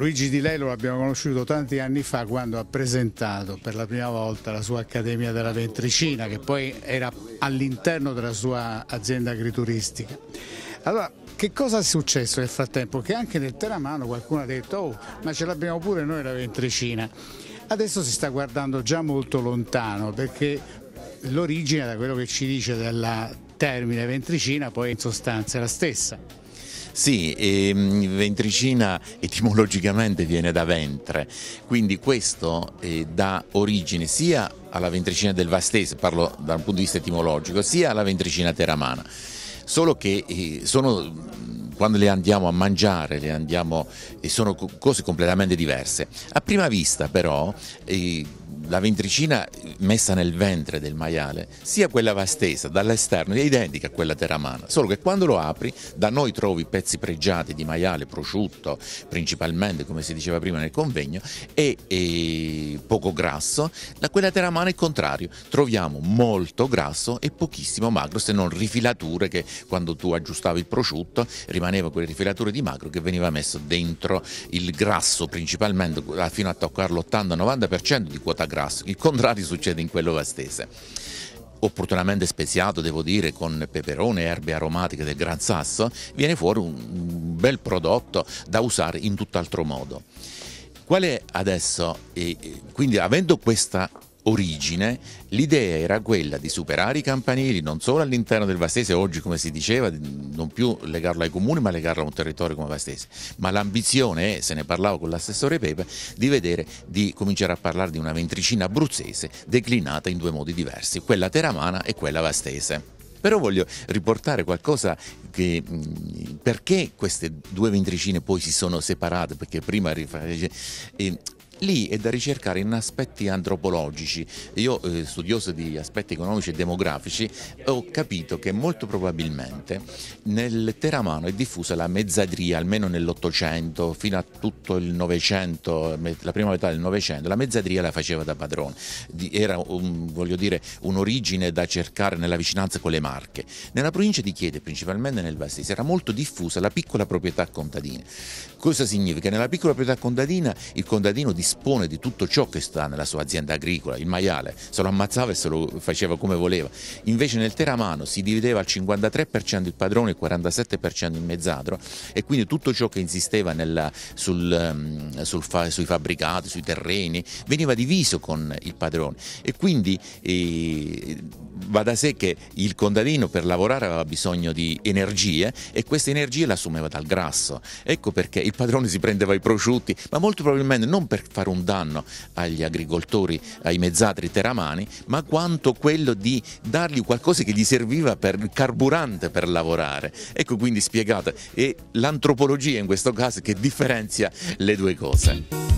Luigi Di Lei lo abbiamo conosciuto tanti anni fa quando ha presentato per la prima volta la sua Accademia della Ventricina che poi era all'interno della sua azienda agrituristica. Allora, che cosa è successo nel frattempo? Che anche nel Teramano qualcuno ha detto oh, ma ce l'abbiamo pure noi la Ventricina. Adesso si sta guardando già molto lontano perché l'origine da quello che ci dice del termine ventricina poi in sostanza è la stessa. Sì, e, ehm, ventricina etimologicamente viene da ventre, quindi questo eh, dà origine sia alla ventricina del Vastese, parlo dal punto di vista etimologico, sia alla ventricina teramana solo che eh, sono quando le andiamo a mangiare, le andiamo, sono cose completamente diverse. A prima vista però eh, la ventricina messa nel ventre del maiale, sia quella vastesa dall'esterno, è identica a quella teramana, solo che quando lo apri da noi trovi pezzi pregiati di maiale, prosciutto principalmente, come si diceva prima nel convegno, e, e poco grasso, da quella teramana è il contrario, troviamo molto grasso e pochissimo magro, se non rifilature che quando tu aggiustavi il prosciutto rimanevano rimaneva quel rifrigeratore di macro che veniva messo dentro il grasso principalmente fino a toccare l'80-90% di quota grasso, il contrario succede in quello vastese opportunamente speziato, devo dire, con peperone e erbe aromatiche del Gran Sasso, viene fuori un bel prodotto da usare in tutt'altro modo. Qual è adesso, e quindi avendo questa origine l'idea era quella di superare i campanili non solo all'interno del Vastese, oggi come si diceva, non più legarlo ai comuni ma legarlo a un territorio come Vastese, ma l'ambizione è, se ne parlavo con l'assessore Pepe, di vedere di cominciare a parlare di una ventricina abruzzese declinata in due modi diversi, quella teramana e quella vastese però voglio riportare qualcosa che perché queste due ventricine poi si sono separate perché prima e lì è da ricercare in aspetti antropologici. Io, eh, studioso di aspetti economici e demografici, ho capito che molto probabilmente nel teramano è diffusa la mezzadria, almeno nell'Ottocento, fino a tutto il Novecento, la prima metà del Novecento, la mezzadria la faceva da padrone. Era, un, voglio dire, un'origine da cercare nella vicinanza con le Marche. Nella provincia di Chiede, principalmente nel Vastese, era molto diffusa la piccola proprietà contadina. Cosa significa? Nella piccola proprietà contadina il contadino di dispone di tutto ciò che sta nella sua azienda agricola, il maiale, se lo ammazzava e se lo faceva come voleva. Invece nel Teramano si divideva al 53% il padrone e il 47% il mezzadro e quindi tutto ciò che insisteva nel, sul, ehm, sul sui fabbricati, sui terreni, veniva diviso con il padrone e quindi eh, va da sé che il contadino per lavorare aveva bisogno di energie e queste energie le assumeva dal grasso. Ecco perché il padrone si prendeva i prosciutti, ma molto probabilmente non per fare fare un danno agli agricoltori, ai mezzadri teramani, ma quanto quello di dargli qualcosa che gli serviva per il carburante per lavorare. Ecco quindi spiegata e l'antropologia in questo caso che differenzia le due cose.